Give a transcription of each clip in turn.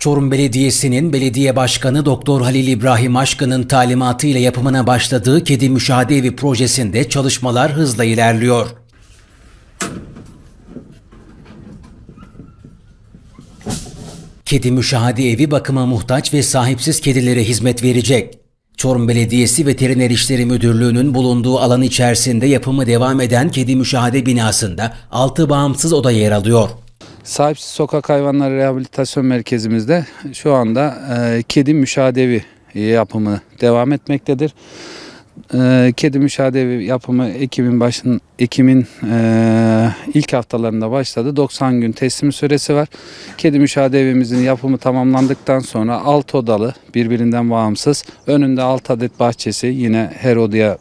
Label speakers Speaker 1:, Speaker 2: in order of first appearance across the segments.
Speaker 1: Çorum Belediyesi'nin Belediye Başkanı Doktor Halil İbrahim Aşkın'ın talimatıyla yapımına başladığı Kedi Müşahede Evi projesinde çalışmalar hızla ilerliyor. Kedi Müşahede Evi bakıma muhtaç ve sahipsiz kedilere hizmet verecek. Çorum Belediyesi Veteriner İşleri Müdürlüğü'nün bulunduğu alan içerisinde yapımı devam eden Kedi Müşahede binasında 6 bağımsız oda yer alıyor.
Speaker 2: Sahipsiz Sokak Hayvanları Rehabilitasyon Merkezimizde şu anda e, kedi müşahedevi yapımı devam etmektedir. E, kedi müşahedevi yapımı Ekim'in başın Ekim'in e, ilk haftalarında başladı. 90 gün teslim süresi var. Kedi müşahedevimizin yapımı tamamlandıktan sonra alt odalı birbirinden bağımsız önünde 6 adet bahçesi yine her odaya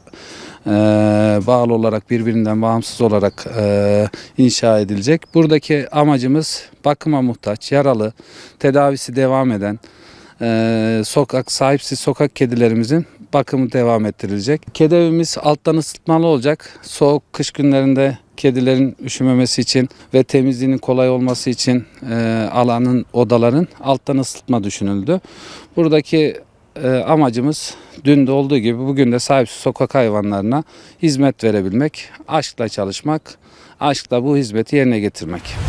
Speaker 2: e, bağlı olarak birbirinden bağımsız olarak e, inşa edilecek. Buradaki amacımız bakıma muhtaç, yaralı, tedavisi devam eden, e, sokak sahipsiz sokak kedilerimizin bakımı devam ettirilecek. Kedi evimiz alttan ısıtmalı olacak. Soğuk kış günlerinde kedilerin üşümemesi için ve temizliğinin kolay olması için e, alanın odaların alttan ısıtma düşünüldü. Buradaki e, amacımız dün de olduğu gibi bugün de sahipsiz sokak hayvanlarına hizmet verebilmek, aşkla çalışmak, aşkla bu hizmeti yerine getirmek.